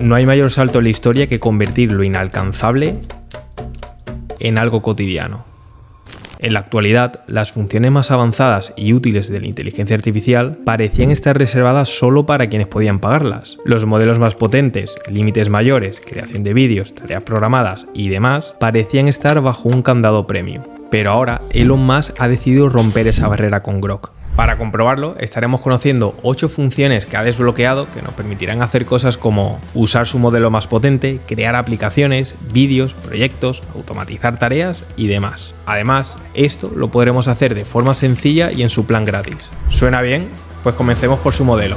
No hay mayor salto en la historia que convertir lo inalcanzable en algo cotidiano. En la actualidad, las funciones más avanzadas y útiles de la inteligencia artificial parecían estar reservadas solo para quienes podían pagarlas. Los modelos más potentes, límites mayores, creación de vídeos, tareas programadas y demás parecían estar bajo un candado premium. Pero ahora Elon Musk ha decidido romper esa barrera con Grok para comprobarlo, estaremos conociendo 8 funciones que ha desbloqueado que nos permitirán hacer cosas como usar su modelo más potente, crear aplicaciones, vídeos, proyectos, automatizar tareas y demás. Además, esto lo podremos hacer de forma sencilla y en su plan gratis. ¿Suena bien? Pues comencemos por su modelo.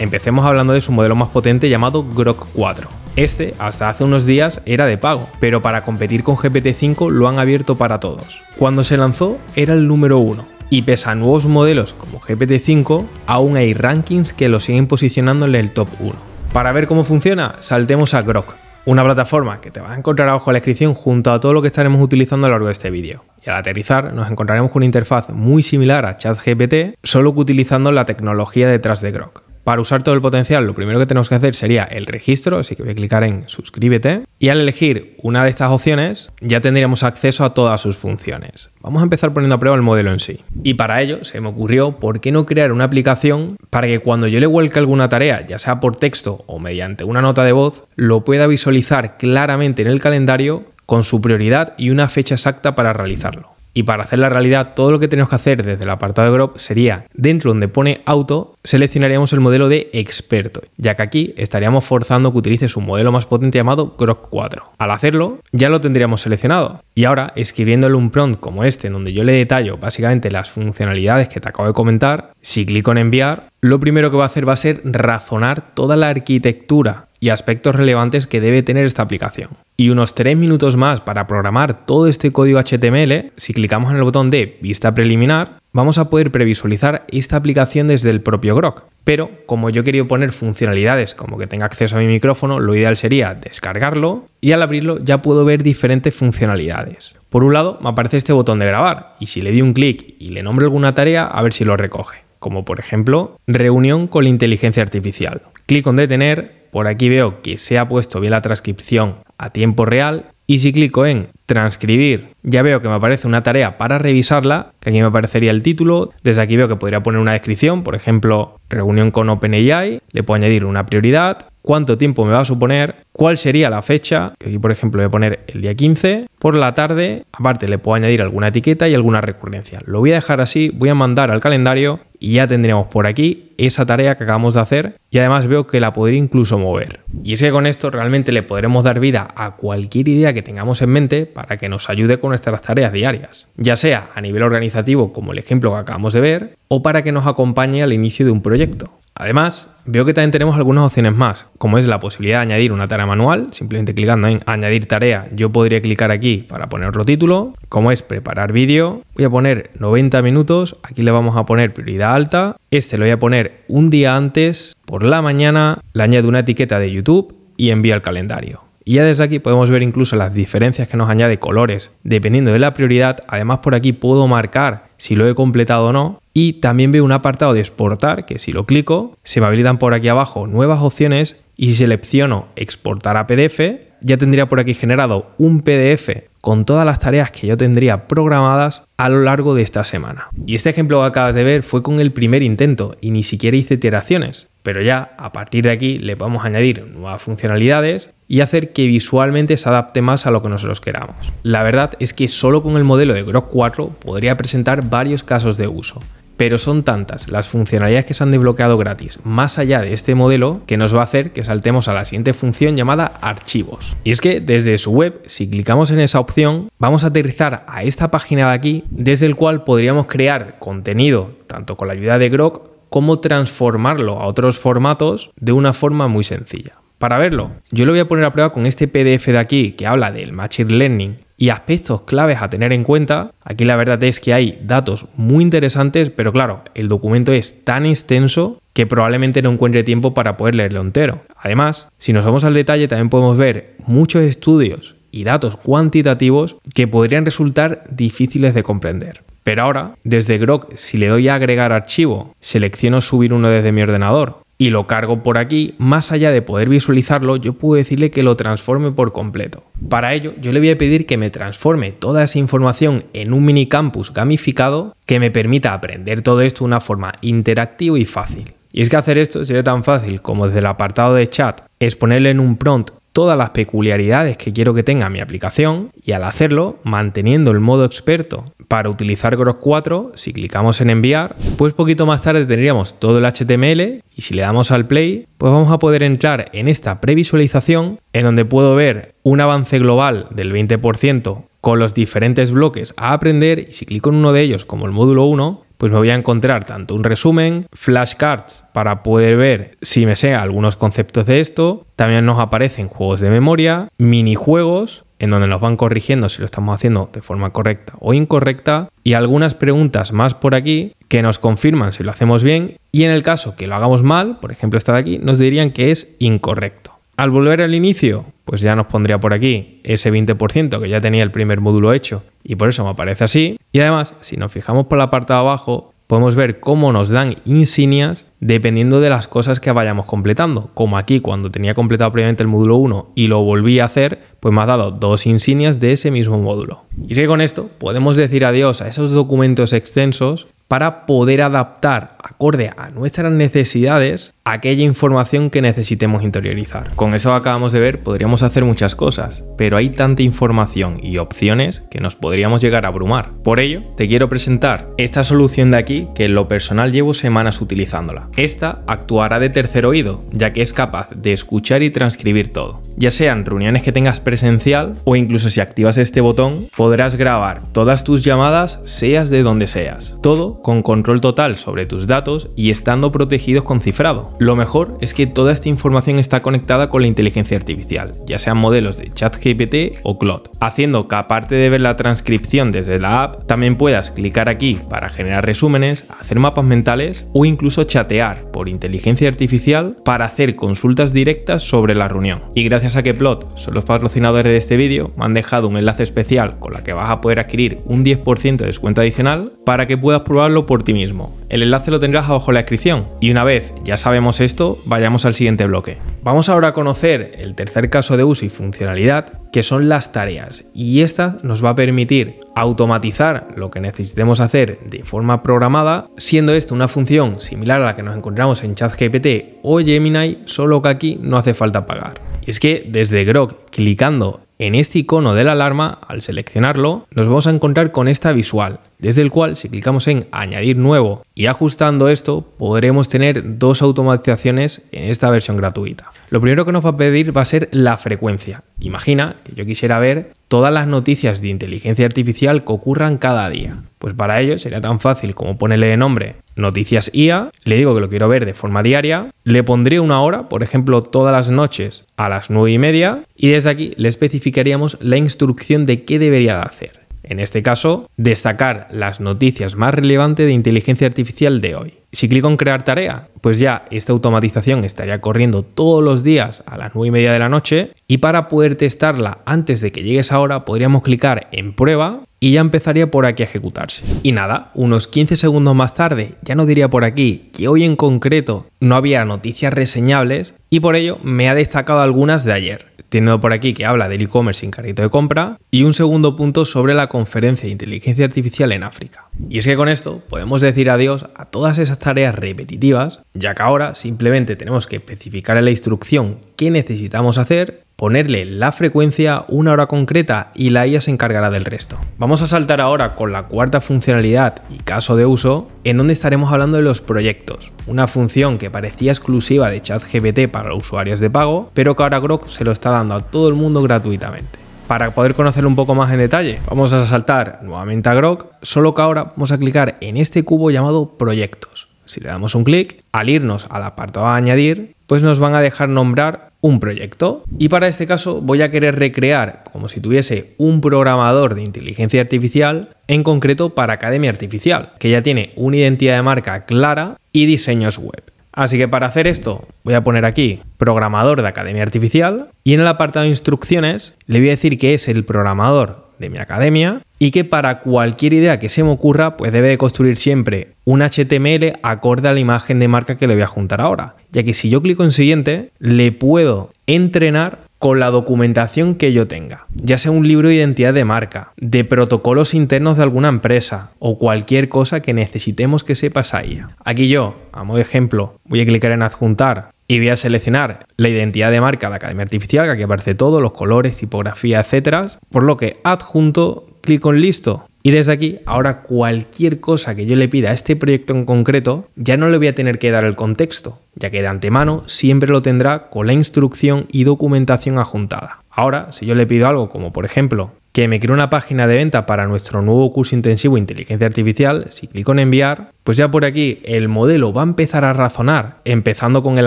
Empecemos hablando de su modelo más potente llamado Grok 4. Este, hasta hace unos días, era de pago, pero para competir con GPT-5 lo han abierto para todos. Cuando se lanzó, era el número uno, y pese a nuevos modelos como GPT-5, aún hay rankings que lo siguen posicionando en el top 1. Para ver cómo funciona, saltemos a Grok, una plataforma que te vas a encontrar abajo en la descripción junto a todo lo que estaremos utilizando a lo largo de este vídeo. Y al aterrizar nos encontraremos con una interfaz muy similar a ChatGPT, solo que utilizando la tecnología detrás de Grok. Para usar todo el potencial, lo primero que tenemos que hacer sería el registro, así que voy a clicar en suscríbete. Y al elegir una de estas opciones, ya tendríamos acceso a todas sus funciones. Vamos a empezar poniendo a prueba el modelo en sí. Y para ello se me ocurrió, ¿por qué no crear una aplicación para que cuando yo le vuelque alguna tarea, ya sea por texto o mediante una nota de voz, lo pueda visualizar claramente en el calendario con su prioridad y una fecha exacta para realizarlo? Y para hacer la realidad, todo lo que tenemos que hacer desde el apartado de Grop sería, dentro donde pone auto, seleccionaríamos el modelo de experto, ya que aquí estaríamos forzando que utilices un modelo más potente llamado Grok 4. Al hacerlo, ya lo tendríamos seleccionado. Y ahora, escribiéndole un prompt como este, en donde yo le detallo básicamente las funcionalidades que te acabo de comentar, si clico en enviar, lo primero que va a hacer va a ser razonar toda la arquitectura y aspectos relevantes que debe tener esta aplicación y unos 3 minutos más para programar todo este código HTML, si clicamos en el botón de vista preliminar, vamos a poder previsualizar esta aplicación desde el propio Grok. Pero como yo he querido poner funcionalidades como que tenga acceso a mi micrófono, lo ideal sería descargarlo y al abrirlo ya puedo ver diferentes funcionalidades. Por un lado me aparece este botón de grabar y si le di un clic y le nombro alguna tarea a ver si lo recoge, como por ejemplo reunión con la inteligencia artificial. Clic en detener por aquí veo que se ha puesto bien la transcripción a tiempo real y si clico en transcribir, ya veo que me aparece una tarea para revisarla, que aquí me aparecería el título. Desde aquí veo que podría poner una descripción, por ejemplo, reunión con OpenAI, le puedo añadir una prioridad, cuánto tiempo me va a suponer, cuál sería la fecha, que aquí por ejemplo voy a poner el día 15, por la tarde, aparte le puedo añadir alguna etiqueta y alguna recurrencia. Lo voy a dejar así, voy a mandar al calendario y ya tendríamos por aquí esa tarea que acabamos de hacer y además veo que la podría incluso mover. Y es que con esto realmente le podremos dar vida a cualquier idea que tengamos en mente para que nos ayude con nuestras tareas diarias, ya sea a nivel organizativo como el ejemplo que acabamos de ver o para que nos acompañe al inicio de un proyecto. Además, veo que también tenemos algunas opciones más, como es la posibilidad de añadir una tarea manual, simplemente clicando en añadir tarea, yo podría clicar aquí para poner otro título, como es preparar vídeo, voy a poner 90 minutos, aquí le vamos a poner prioridad alta. Este lo voy a poner un día antes, por la mañana, le añado una etiqueta de YouTube y envío al calendario. Y ya desde aquí podemos ver incluso las diferencias que nos añade colores, dependiendo de la prioridad. Además por aquí puedo marcar si lo he completado o no. Y también veo un apartado de exportar, que si lo clico, se me habilitan por aquí abajo nuevas opciones y si selecciono exportar a PDF, ya tendría por aquí generado un PDF con todas las tareas que yo tendría programadas a lo largo de esta semana. Y este ejemplo que acabas de ver fue con el primer intento y ni siquiera hice iteraciones, pero ya a partir de aquí le podemos añadir nuevas funcionalidades y hacer que visualmente se adapte más a lo que nosotros queramos. La verdad es que solo con el modelo de Grok 4 podría presentar varios casos de uso pero son tantas las funcionalidades que se han desbloqueado gratis más allá de este modelo que nos va a hacer que saltemos a la siguiente función llamada archivos. Y es que desde su web, si clicamos en esa opción, vamos a aterrizar a esta página de aquí desde el cual podríamos crear contenido tanto con la ayuda de Grok como transformarlo a otros formatos de una forma muy sencilla. Para verlo, yo lo voy a poner a prueba con este PDF de aquí que habla del Machine Learning y aspectos claves a tener en cuenta. Aquí la verdad es que hay datos muy interesantes, pero claro, el documento es tan extenso que probablemente no encuentre tiempo para poder leerlo entero. Además, si nos vamos al detalle, también podemos ver muchos estudios y datos cuantitativos que podrían resultar difíciles de comprender. Pero ahora, desde Grok, si le doy a agregar archivo, selecciono subir uno desde mi ordenador y lo cargo por aquí, más allá de poder visualizarlo, yo puedo decirle que lo transforme por completo. Para ello, yo le voy a pedir que me transforme toda esa información en un mini campus gamificado que me permita aprender todo esto de una forma interactiva y fácil. Y es que hacer esto sería tan fácil como desde el apartado de chat es ponerle en un prompt todas las peculiaridades que quiero que tenga mi aplicación y al hacerlo, manteniendo el modo experto para utilizar Gross 4, si clicamos en enviar, pues poquito más tarde tendríamos todo el HTML y si le damos al play, pues vamos a poder entrar en esta previsualización en donde puedo ver un avance global del 20% con los diferentes bloques a aprender y si clico en uno de ellos como el módulo 1, pues me voy a encontrar tanto un resumen, flashcards para poder ver si me sea algunos conceptos de esto, también nos aparecen juegos de memoria, minijuegos, en donde nos van corrigiendo si lo estamos haciendo de forma correcta o incorrecta, y algunas preguntas más por aquí que nos confirman si lo hacemos bien, y en el caso que lo hagamos mal, por ejemplo esta de aquí, nos dirían que es incorrecto. Al volver al inicio, pues ya nos pondría por aquí ese 20% que ya tenía el primer módulo hecho y por eso me aparece así. Y además, si nos fijamos por la parte de abajo, podemos ver cómo nos dan insignias dependiendo de las cosas que vayamos completando. Como aquí, cuando tenía completado previamente el módulo 1 y lo volví a hacer, pues me ha dado dos insignias de ese mismo módulo. Y sí que con esto podemos decir adiós a esos documentos extensos para poder adaptar acorde a nuestras necesidades aquella información que necesitemos interiorizar. Con eso acabamos de ver, podríamos hacer muchas cosas, pero hay tanta información y opciones que nos podríamos llegar a abrumar. Por ello, te quiero presentar esta solución de aquí que en lo personal llevo semanas utilizándola. Esta actuará de tercer oído, ya que es capaz de escuchar y transcribir todo. Ya sean reuniones que tengas presencial o incluso si activas este botón, podrás grabar todas tus llamadas, seas de donde seas. Todo con control total sobre tus datos y estando protegidos con cifrado. Lo mejor es que toda esta información está conectada con la inteligencia artificial, ya sean modelos de ChatGPT o Claude, haciendo que aparte de ver la transcripción desde la app, también puedas clicar aquí para generar resúmenes, hacer mapas mentales o incluso chatear por inteligencia artificial para hacer consultas directas sobre la reunión. Y gracias a que Plot son los patrocinadores de este vídeo, me han dejado un enlace especial con la que vas a poder adquirir un 10% de descuento adicional para que puedas probarlo por ti mismo. El enlace lo tendrás abajo en la descripción. Y una vez ya sabemos esto, vayamos al siguiente bloque. Vamos ahora a conocer el tercer caso de uso y funcionalidad, que son las tareas. Y esta nos va a permitir automatizar lo que necesitemos hacer de forma programada, siendo esto una función similar a la que nos encontramos en ChatGPT o Gemini, solo que aquí no hace falta pagar es que desde Grog, clicando en este icono de la alarma, al seleccionarlo, nos vamos a encontrar con esta visual, desde el cual si clicamos en añadir nuevo y ajustando esto, podremos tener dos automatizaciones en esta versión gratuita. Lo primero que nos va a pedir va a ser la frecuencia. Imagina que yo quisiera ver todas las noticias de inteligencia artificial que ocurran cada día. Pues para ello sería tan fácil como ponerle de nombre Noticias IA, le digo que lo quiero ver de forma diaria, le pondré una hora, por ejemplo, todas las noches a las nueve y media, y desde aquí le especificaríamos la instrucción de qué debería de hacer. En este caso, destacar las noticias más relevantes de inteligencia artificial de hoy. Si clico en crear tarea, pues ya esta automatización estaría corriendo todos los días a las 9 y media de la noche y para poder testarla antes de que llegue esa hora podríamos clicar en prueba y ya empezaría por aquí a ejecutarse. Y nada, unos 15 segundos más tarde, ya no diría por aquí que hoy en concreto no había noticias reseñables y por ello me ha destacado algunas de ayer. Teniendo por aquí que habla del e-commerce sin carrito de compra y un segundo punto sobre la conferencia de inteligencia artificial en África. Y es que con esto podemos decir adiós a todas esas tareas repetitivas, ya que ahora simplemente tenemos que especificar en la instrucción qué necesitamos hacer, ponerle la frecuencia, una hora concreta y la IA se encargará del resto. Vamos a saltar ahora con la cuarta funcionalidad y caso de uso, en donde estaremos hablando de los proyectos, una función que parecía exclusiva de ChatGPT para los usuarios de pago, pero que ahora Grok se lo está dando a todo el mundo gratuitamente. Para poder conocerlo un poco más en detalle, vamos a saltar nuevamente a Grok, solo que ahora vamos a clicar en este cubo llamado Proyectos. Si le damos un clic, al irnos al apartado añadir, pues nos van a dejar nombrar un proyecto. Y para este caso voy a querer recrear como si tuviese un programador de inteligencia artificial, en concreto para Academia Artificial, que ya tiene una identidad de marca clara y diseños web. Así que para hacer esto voy a poner aquí programador de Academia Artificial y en el apartado de instrucciones le voy a decir que es el programador de mi academia y que para cualquier idea que se me ocurra, pues debe de construir siempre un HTML acorde a la imagen de marca que le voy a juntar ahora. Ya que si yo clico en siguiente, le puedo entrenar con la documentación que yo tenga, ya sea un libro de identidad de marca, de protocolos internos de alguna empresa o cualquier cosa que necesitemos que sepas ahí. Aquí yo, a modo de ejemplo, voy a clicar en adjuntar y voy a seleccionar la identidad de marca de Academia Artificial, que aquí aparece todo, los colores, tipografía, etcétera, por lo que adjunto clic con listo. Y desde aquí, ahora cualquier cosa que yo le pida a este proyecto en concreto, ya no le voy a tener que dar el contexto, ya que de antemano siempre lo tendrá con la instrucción y documentación adjuntada. Ahora, si yo le pido algo como por ejemplo que me cree una página de venta para nuestro nuevo curso intensivo de inteligencia artificial, si clic en enviar, pues ya por aquí el modelo va a empezar a razonar, empezando con el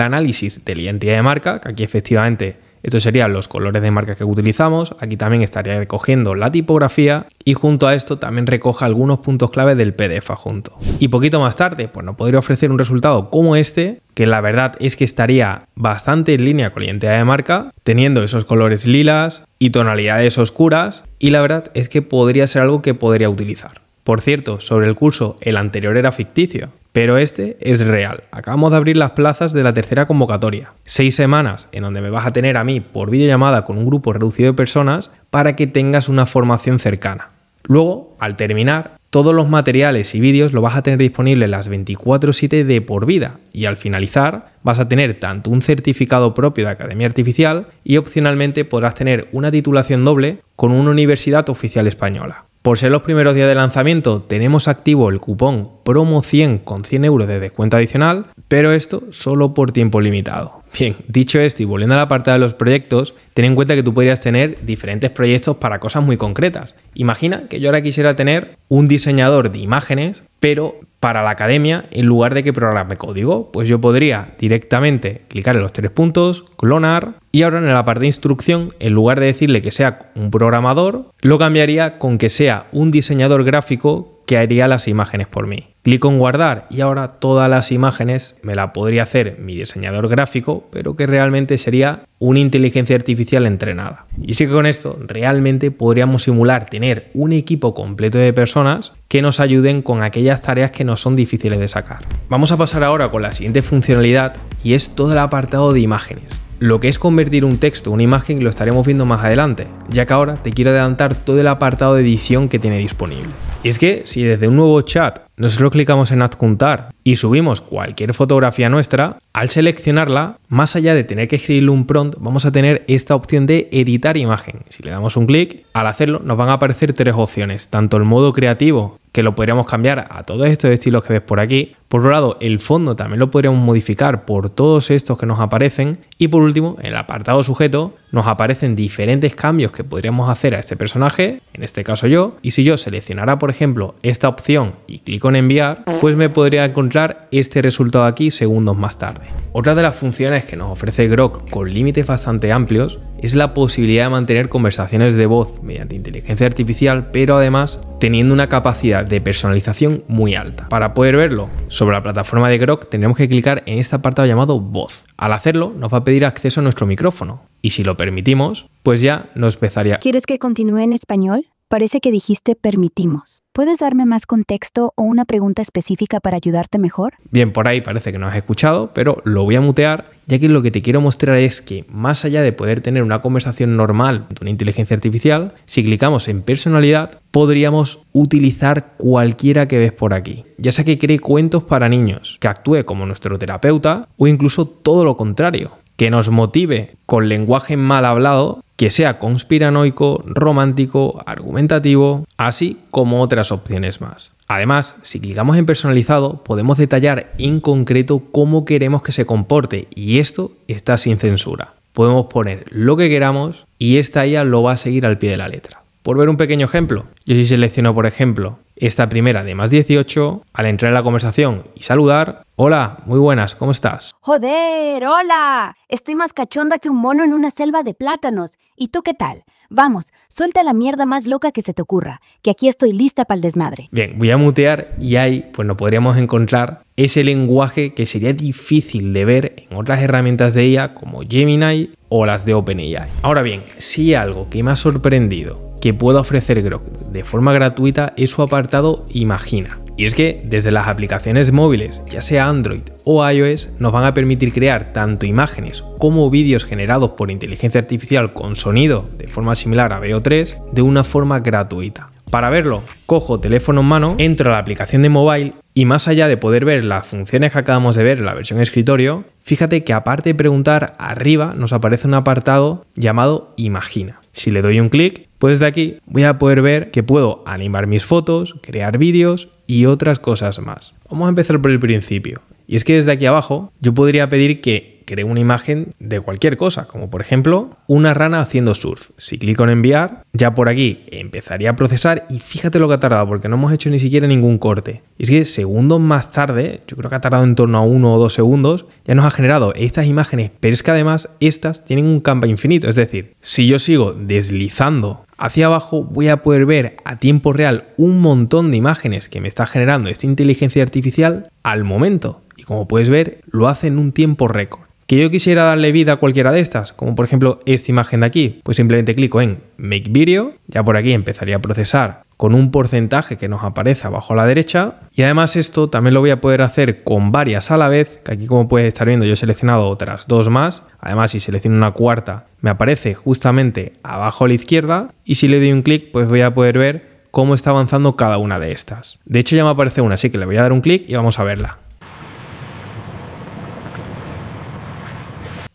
análisis de la identidad de marca, que aquí efectivamente estos serían los colores de marca que utilizamos. Aquí también estaría recogiendo la tipografía y junto a esto también recoja algunos puntos clave del PDF junto. Y poquito más tarde, pues nos podría ofrecer un resultado como este, que la verdad es que estaría bastante en línea con la identidad de marca, teniendo esos colores lilas y tonalidades oscuras. Y la verdad es que podría ser algo que podría utilizar. Por cierto, sobre el curso, el anterior era ficticio, pero este es real. Acabamos de abrir las plazas de la tercera convocatoria. Seis semanas en donde me vas a tener a mí por videollamada con un grupo reducido de personas para que tengas una formación cercana. Luego, al terminar, todos los materiales y vídeos lo vas a tener disponible las 24/7 de por vida y al finalizar vas a tener tanto un certificado propio de Academia Artificial y opcionalmente podrás tener una titulación doble con una universidad oficial española. Por ser los primeros días de lanzamiento, tenemos activo el cupón promo100 con 100 euros de descuento adicional pero esto solo por tiempo limitado. Bien, dicho esto y volviendo a la parte de los proyectos, ten en cuenta que tú podrías tener diferentes proyectos para cosas muy concretas. Imagina que yo ahora quisiera tener un diseñador de imágenes, pero para la academia, en lugar de que programe código, pues yo podría directamente clicar en los tres puntos, clonar, y ahora en la parte de instrucción, en lugar de decirle que sea un programador, lo cambiaría con que sea un diseñador gráfico que haría las imágenes por mí. Clico en guardar y ahora todas las imágenes me la podría hacer mi diseñador gráfico, pero que realmente sería una inteligencia artificial entrenada. Y sí que con esto realmente podríamos simular tener un equipo completo de personas que nos ayuden con aquellas tareas que nos son difíciles de sacar. Vamos a pasar ahora con la siguiente funcionalidad y es todo el apartado de imágenes. Lo que es convertir un texto, una imagen, lo estaremos viendo más adelante, ya que ahora te quiero adelantar todo el apartado de edición que tiene disponible. Y es que si desde un nuevo chat nosotros clicamos en adjuntar y subimos cualquier fotografía nuestra. Al seleccionarla, más allá de tener que escribirle un prompt, vamos a tener esta opción de editar imagen. Si le damos un clic, al hacerlo nos van a aparecer tres opciones, tanto el modo creativo, que lo podríamos cambiar a todos estos estilos que ves por aquí. Por otro lado, el fondo también lo podríamos modificar por todos estos que nos aparecen. Y por último, el apartado sujeto, nos aparecen diferentes cambios que podríamos hacer a este personaje, en este caso yo, y si yo seleccionara por ejemplo esta opción y clico en enviar, pues me podría encontrar este resultado aquí segundos más tarde. Otra de las funciones que nos ofrece Grok con límites bastante amplios es la posibilidad de mantener conversaciones de voz mediante inteligencia artificial, pero además teniendo una capacidad de personalización muy alta. Para poder verlo sobre la plataforma de Grok tenemos que clicar en este apartado llamado voz. Al hacerlo nos va a pedir acceso a nuestro micrófono. Y si lo permitimos, pues ya nos empezaría. ¿Quieres que continúe en español? Parece que dijiste permitimos. ¿Puedes darme más contexto o una pregunta específica para ayudarte mejor? Bien, por ahí parece que no has escuchado, pero lo voy a mutear, ya que lo que te quiero mostrar es que más allá de poder tener una conversación normal de una inteligencia artificial, si clicamos en personalidad, podríamos utilizar cualquiera que ves por aquí, ya sea que cree cuentos para niños, que actúe como nuestro terapeuta o incluso todo lo contrario, que nos motive con lenguaje mal hablado que sea conspiranoico, romántico, argumentativo, así como otras opciones más. Además, si clicamos en personalizado, podemos detallar en concreto cómo queremos que se comporte y esto está sin censura. Podemos poner lo que queramos y esta IA lo va a seguir al pie de la letra. Por ver un pequeño ejemplo, yo si selecciono, por ejemplo, esta primera de más 18, al entrar en la conversación y saludar, hola, muy buenas, ¿cómo estás? Joder, hola, estoy más cachonda que un mono en una selva de plátanos. ¿Y tú qué tal? Vamos, suelta la mierda más loca que se te ocurra, que aquí estoy lista para el desmadre. Bien, voy a mutear y ahí pues no podríamos encontrar ese lenguaje que sería difícil de ver en otras herramientas de IA como Gemini o las de OpenAI. Ahora bien, si sí algo que me ha sorprendido que pueda ofrecer Grok de forma gratuita es su apartado Imagina. Y es que desde las aplicaciones móviles, ya sea Android o iOS, nos van a permitir crear tanto imágenes como vídeos generados por inteligencia artificial con sonido de forma similar a VO3 de una forma gratuita. Para verlo, cojo teléfono en mano, entro a la aplicación de mobile y más allá de poder ver las funciones que acabamos de ver en la versión escritorio, fíjate que aparte de preguntar arriba nos aparece un apartado llamado Imagina. Si le doy un clic, pues de aquí voy a poder ver que puedo animar mis fotos, crear vídeos y otras cosas más. Vamos a empezar por el principio. Y es que desde aquí abajo yo podría pedir que cree una imagen de cualquier cosa, como por ejemplo una rana haciendo surf. Si clico en enviar, ya por aquí empezaría a procesar y fíjate lo que ha tardado, porque no hemos hecho ni siquiera ningún corte. Y es que segundos más tarde, yo creo que ha tardado en torno a uno o dos segundos, ya nos ha generado estas imágenes, pero es que además estas tienen un campo infinito. Es decir, si yo sigo deslizando hacia abajo voy a poder ver a tiempo real un montón de imágenes que me está generando esta inteligencia artificial al momento. Y como puedes ver, lo hace en un tiempo récord. Que yo quisiera darle vida a cualquiera de estas, como por ejemplo esta imagen de aquí, pues simplemente clico en Make Video, ya por aquí empezaría a procesar con un porcentaje que nos aparece abajo a la derecha. Y además esto también lo voy a poder hacer con varias a la vez, que aquí como puedes estar viendo yo he seleccionado otras dos más. Además si selecciono una cuarta me aparece justamente abajo a la izquierda y si le doy un clic pues voy a poder ver cómo está avanzando cada una de estas. De hecho ya me aparece una, así que le voy a dar un clic y vamos a verla.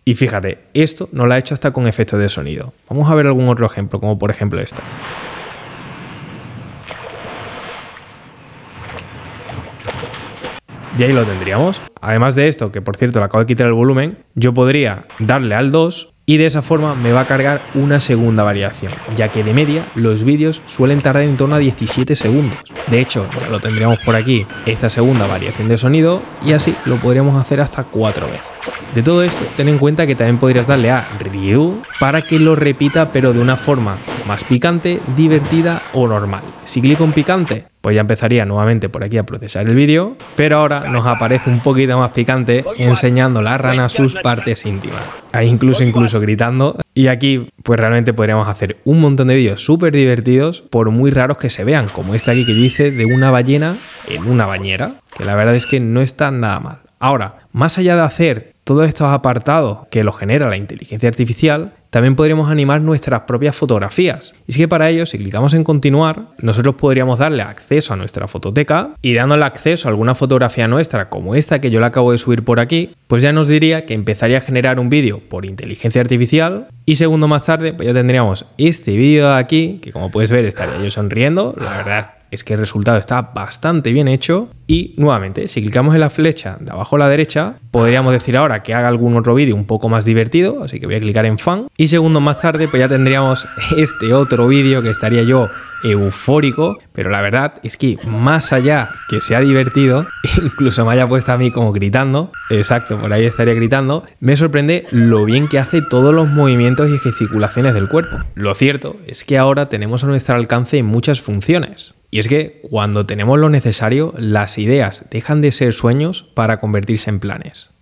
Y fíjate, esto no lo ha hecho hasta con efectos de sonido. Vamos a ver algún otro ejemplo, como por ejemplo esta. Y ahí lo tendríamos. Además de esto, que por cierto le acabo de quitar el volumen, yo podría darle al 2 y de esa forma me va a cargar una segunda variación, ya que de media los vídeos suelen tardar en torno a 17 segundos. De hecho, lo tendríamos por aquí, esta segunda variación de sonido, y así lo podríamos hacer hasta 4 veces. De todo esto, ten en cuenta que también podrías darle a Review para que lo repita pero de una forma más picante, divertida o normal. Si clico en picante, pues ya empezaría nuevamente por aquí a procesar el vídeo, pero ahora nos aparece un poquito más picante enseñando la rana sus partes íntimas. Ahí incluso, incluso gritando. Y aquí, pues realmente podríamos hacer un montón de vídeos súper divertidos, por muy raros que se vean, como este aquí que dice de una ballena en una bañera, que la verdad es que no está nada mal. Ahora, más allá de hacer todos estos apartados que lo genera la inteligencia artificial, también podríamos animar nuestras propias fotografías. Y es que para ello, si clicamos en continuar, nosotros podríamos darle acceso a nuestra fototeca y dándole acceso a alguna fotografía nuestra como esta que yo la acabo de subir por aquí, pues ya nos diría que empezaría a generar un vídeo por inteligencia artificial y segundo más tarde pues ya tendríamos este vídeo de aquí, que como puedes ver estaría yo sonriendo, la verdad es que el resultado está bastante bien hecho. Y nuevamente, si clicamos en la flecha de abajo a la derecha, podríamos decir ahora que haga algún otro vídeo un poco más divertido, así que voy a clicar en fan. Y segundos más tarde, pues ya tendríamos este otro vídeo que estaría yo eufórico, pero la verdad es que más allá que sea divertido, incluso me haya puesto a mí como gritando, exacto, por ahí estaría gritando, me sorprende lo bien que hace todos los movimientos y gesticulaciones del cuerpo. Lo cierto es que ahora tenemos a nuestro alcance muchas funciones. Y es que cuando tenemos lo necesario, las ideas dejan de ser sueños para convertirse en planes.